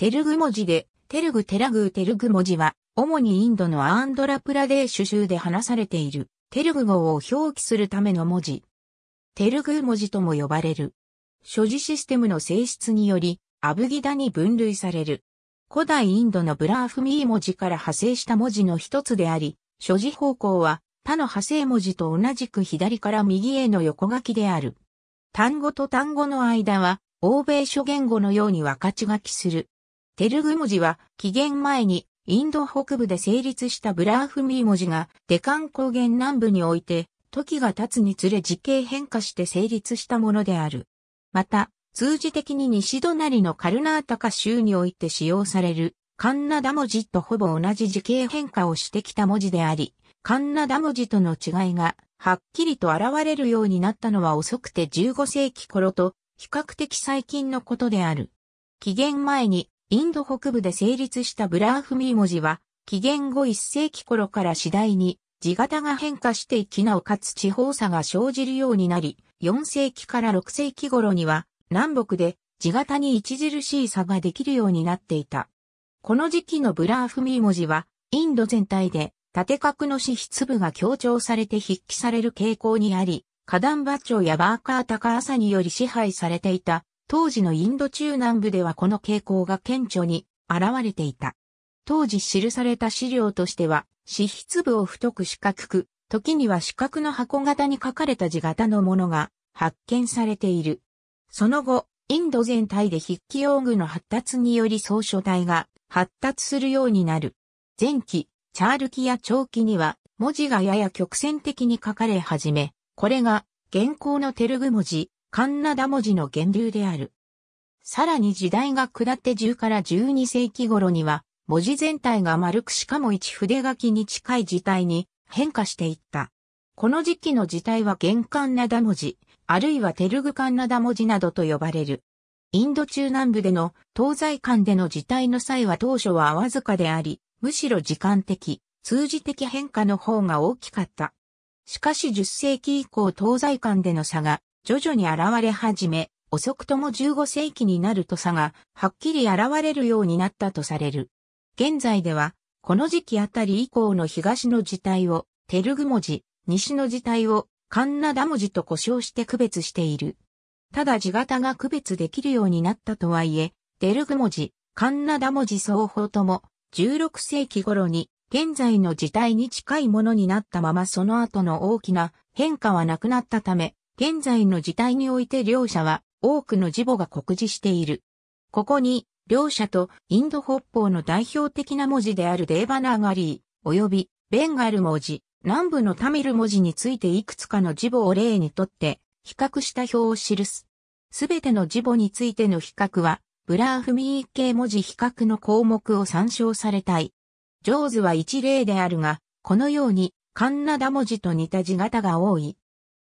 テルグ文字で、テルグテラグーテルグ文字は、主にインドのアンドラプラデーシュ州で話されている、テルグ語を表記するための文字。テルグ文字とも呼ばれる。所持システムの性質により、アブギダに分類される。古代インドのブラーフミー文字から派生した文字の一つであり、所持方向は他の派生文字と同じく左から右への横書きである。単語と単語の間は、欧米諸言語のように分かち書きするテルグ文字は、紀元前にインド北部で成立したブラーフミー文字が、デカン高原南部において、時が経つにつれ時系変化して成立したものである。また、通じ的に西隣のカルナータカ州において使用される、カンナダ文字とほぼ同じ時系変化をしてきた文字であり、カンナダ文字との違いが、はっきりと現れるようになったのは遅くて15世紀頃と、比較的最近のことである。紀元前にインド北部で成立したブラーフミー文字は、紀元後1世紀頃から次第に、字型が変化していきなおかつ地方差が生じるようになり、4世紀から6世紀頃には、南北で字型に著しい差ができるようになっていた。この時期のブラーフミー文字は、インド全体で縦角の支出部が強調されて筆記される傾向にあり、カダンバ町やバーカータカーサにより支配されていた当時のインド中南部ではこの傾向が顕著に現れていた。当時記された資料としては、脂質部を太く四角く、時には四角の箱型に書かれた字型のものが発見されている。その後、インド全体で筆記用具の発達により草書体が発達するようになる。前期、チャール期や長期には文字がやや曲線的に書かれ始め、これが現行のテルグ文字、カンナダ文字の源流である。さらに時代が下って10から12世紀頃には、文字全体が丸くしかも一筆書きに近い字体に変化していった。この時期の字体は玄関ナダ文字、あるいはテルグカンナダ文字などと呼ばれる。インド中南部での東西間での字体の際は当初はわずかであり、むしろ時間的、通じ的変化の方が大きかった。しかし10世紀以降東西間での差が徐々に現れ始め、遅くとも15世紀になると差が、はっきり現れるようになったとされる。現在では、この時期あたり以降の東の字体を、テルグ文字、西の字体を、カンナダ文字と呼称して区別している。ただ字型が区別できるようになったとはいえ、テルグ文字、カンナダ文字双方とも、16世紀頃に、現在の字体に近いものになったままその後の大きな変化はなくなったため、現在の事態において両者は多くの事母が告示している。ここに、両者とインド北方の代表的な文字であるデーバナーガリー、及びベンガル文字、南部のタミル文字についていくつかの事母を例にとって、比較した表を記す。すべての事母についての比較は、ブラーフミー系文字比較の項目を参照されたい。ジョーズは一例であるが、このようにカンナダ文字と似た字型が多い。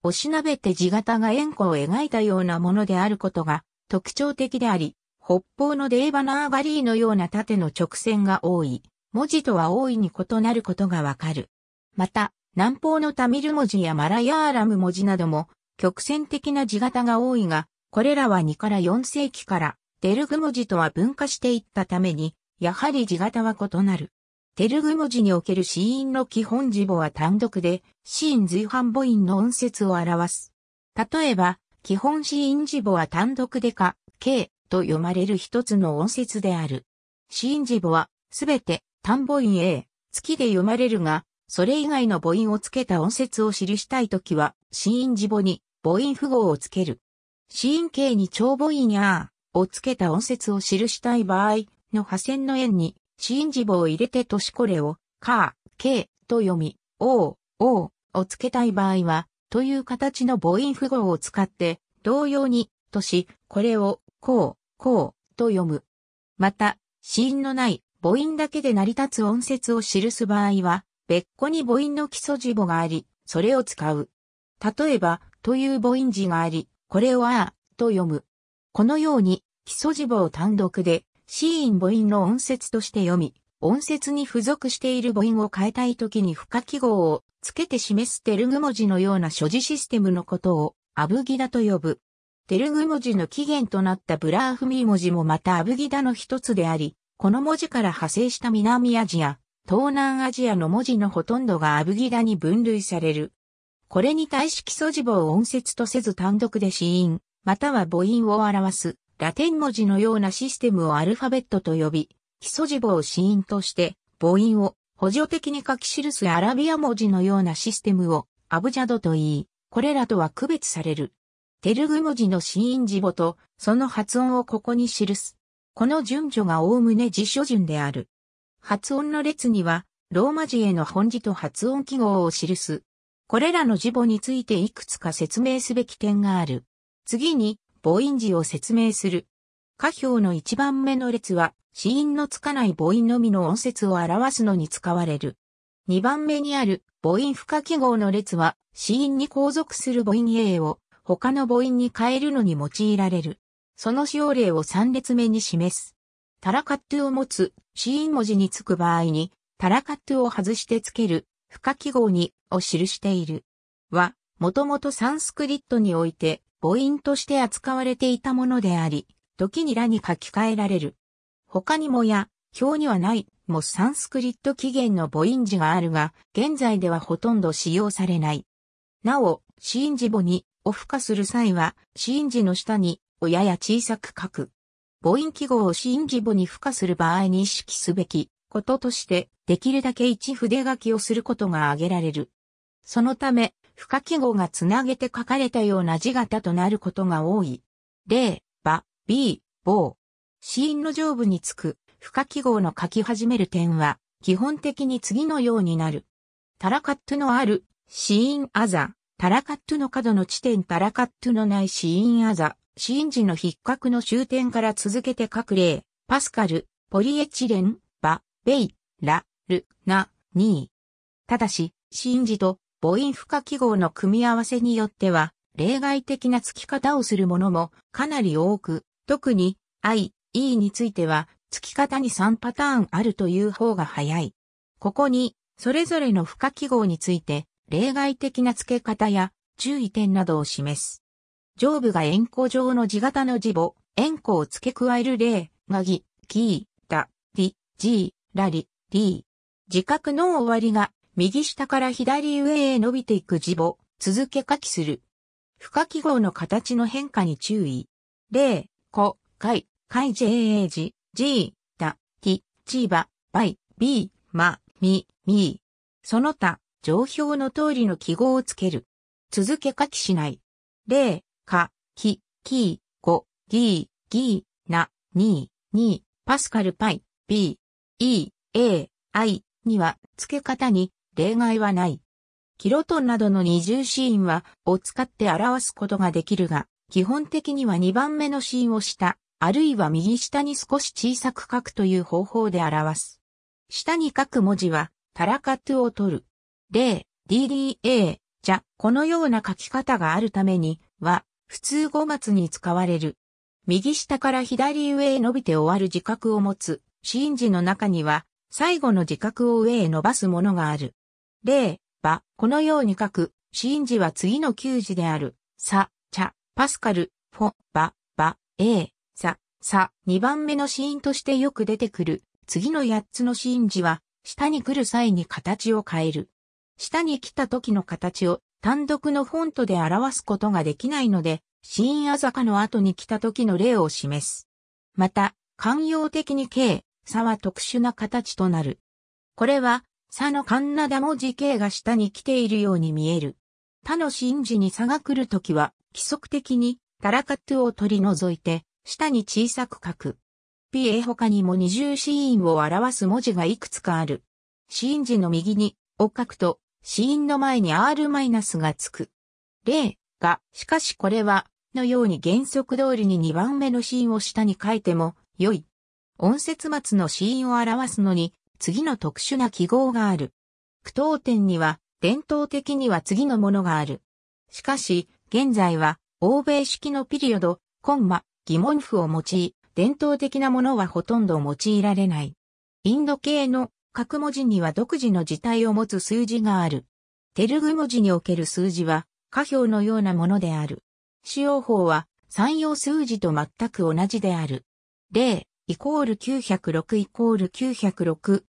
おしなべて地形が円弧を描いたようなものであることが特徴的であり、北方のデーバナーガリーのような縦の直線が多い、文字とは大いに異なることがわかる。また、南方のタミル文字やマラヤーラム文字なども、曲線的な字型が多いが、これらは2から4世紀から、デルグ文字とは分化していったために、やはり字型は異なる。テルグ文字における子音の基本字母は単独で、子音随伴母音の音節を表す。例えば、基本子音字母は単独でか、K と読まれる一つの音節である。子音字母は、すべて単母音 A、月で読まれるが、それ以外の母音をつけた音節を記したいときは、子音字母に母音符号をつける。子音形に長母音やをつけた音節を記したい場合の破線の円に、シンジボを入れて年これを、か、け、と読み、おう、おう、をつけたい場合は、という形の母音符号を使って、同様に、年、これを、こう、こう、と読む。また、子音のない母音だけで成り立つ音節を記す場合は、別個に母音の基礎字母があり、それを使う。例えば、という母音字があり、これをあーと読む。このように、基礎字母を単独で、シーン母音の音節として読み、音節に付属している母音を変えたい時に付加記号をつけて示すテルグ文字のような所持システムのことをアブギダと呼ぶ。テルグ文字の起源となったブラーフミー文字もまたアブギダの一つであり、この文字から派生した南アジア、東南アジアの文字のほとんどがアブギダに分類される。これに対し基礎字母を音節とせず単独で子音、または母音を表すラテン文字のようなシステムをアルファベットと呼び、基礎字母を子音として、母音を補助的に書き記すアラビア文字のようなシステムをアブジャドと言い、これらとは区別される。テルグ文字の子音字母とその発音をここに記す。この順序がおおむね辞書順である。発音の列には、ローマ字への本字と発音記号を記す。これらの字母についていくつか説明すべき点がある。次に、母音字を説明する。歌表の一番目の列は、子音のつかない母音のみの音節を表すのに使われる。二番目にある母音不可記号の列は、子音に後続する母音 A を他の母音に変えるのに用いられる。その使用例を三列目に示す。タラカットを持つ子音文字につく場合に、タラカットを外してつける不可記号にを記している。は、もともとサンスクリットにおいて母音として扱われていたものであり、時にらに書き換えられる。他にもや、表にはない、もサンスクリット起源の母音字があるが、現在ではほとんど使用されない。なお、ーン字母に、を付加する際は、ーン字の下に、をやや小さく書く。母音記号をーン字母に付加する場合に意識すべきこととして、できるだけ一筆書きをすることが挙げられる。そのため、不可記号がつなげて書かれたような字型となることが多い。例、ば、ぼう。死因の上部につく不可記号の書き始める点は、基本的に次のようになる。タラカットのある、死因あざ、タラカットの角の地点タラカットのない死因あざ、死因時の筆格の終点から続けて書く例、パスカル、ポリエチレン、バ、ベイ、ラ、ル、ナ、ニー。ただし、死因時と母音不可記号の組み合わせによっては、例外的な付き方をするものもかなり多く、特に i、e については、付き方に3パターンあるという方が早い。ここに、それぞれの不可記号について、例外的な付け方や注意点などを示す。上部が円弧状の字型の字母、円弧を付け加える例、がぎ、きだ、り、じらり、り自覚の終わりが右下から左上へ伸びていく字母、続け書きする。不可記号の形の変化に注意。例、こ、かい、かい j え、じ、じ、た、き、ちば、ばい、び、ま、み、み。その他、上表の通りの記号をつける。続け書きしない。例、か、き、き、ご、ぎ、ぎ、な、に、に、パスカルパイ、b, え、あい、には、付け方に例外はない。キロトンなどの二重シーンは、を使って表すことができるが、基本的には2番目のシーンを下、あるいは右下に少し小さく書くという方法で表す。下に書く文字は、タラカトゥを取る。例、DDA、じゃ、このような書き方があるために、は、普通5月に使われる。右下から左上へ伸びて終わる自覚を持つ、シーン字の中には、最後の自覚を上へ伸ばすものがある。例、ば、このように書く、真字は次の旧字である、さ、ちゃ、パスカル、フォ、ば、ば、え、さ、さ、二番目のシーンとしてよく出てくる、次の八つの真字は、下に来る際に形を変える。下に来た時の形を単独のフォントで表すことができないので、シーンあざかの後に来た時の例を示す。また、慣用的に K、差は特殊な形となる。これは、さのカンナダ文字系が下に来ているように見える。他のン事に差が来るときは、規則的にタラカトゥを取り除いて、下に小さく書く。ピエ他にも二重シーンを表す文字がいくつかある。シーン字の右に、を書くと、シーンの前に R- マイナスがつく。例が、しかしこれは、のように原則通りに2番目のシーンを下に書いても、良い。音節末のシーンを表すのに、次の特殊な記号がある。句読点には、伝統的には次のものがある。しかし、現在は、欧米式のピリオド、コンマ、疑問符を用い、伝統的なものはほとんど用いられない。インド系の各文字には独自の字体を持つ数字がある。テルグ文字における数字は、下表のようなものである。使用法は、三用数字と全く同じである。例、イコール906イコール906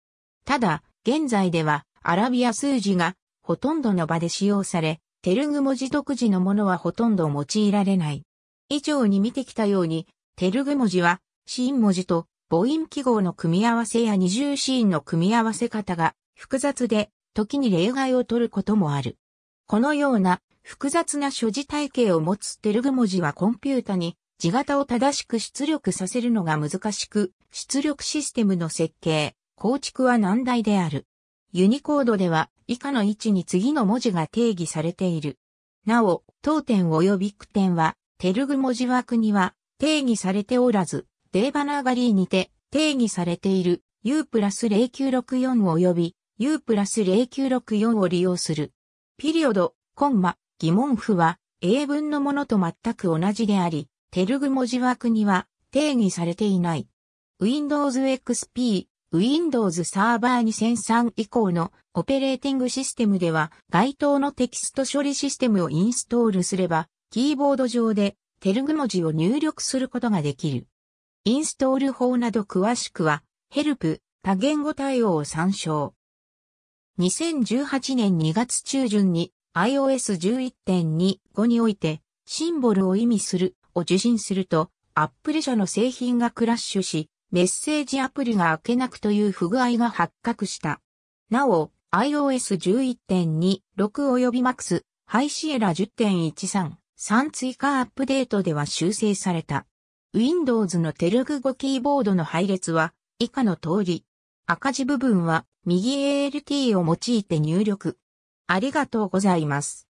ただ、現在ではアラビア数字がほとんどの場で使用され、テルグ文字独自のものはほとんど用いられない。以上に見てきたように、テルグ文字は、シーン文字と母音記号の組み合わせや二重シーンの組み合わせ方が複雑で、時に例外を取ることもある。このような複雑な所持体系を持つテルグ文字はコンピュータに字型を正しく出力させるのが難しく、出力システムの設計、構築は難題である。ユニコードでは以下の位置に次の文字が定義されている。なお、当点及び句点は、テルグ文字枠には定義されておらず、デーバナーガリーにて定義されている U プラス0964及び U プラス0964を利用する。ピリオド、コンマ、疑問符は英文のものと全く同じであり、テルグ文字枠には定義されていない。Windows XP Windows サーバー2003以降のオペレーティングシステムでは該当のテキスト処理システムをインストールすればキーボード上でテルグ文字を入力することができる。インストール法など詳しくはヘルプ多言語対応を参照。2018年2月中旬に iOS 11.25においてシンボルを意味するを受信すると Apple 社の製品がクラッシュしメッセージアプリが開けなくという不具合が発覚した。なお、iOS 11.2、6及び MAX、ハイシエラ10.13、3追加アップデートでは修正された。Windows のテルグ語キーボードの配列は以下の通り。赤字部分は右 ALT を用いて入力。ありがとうございます。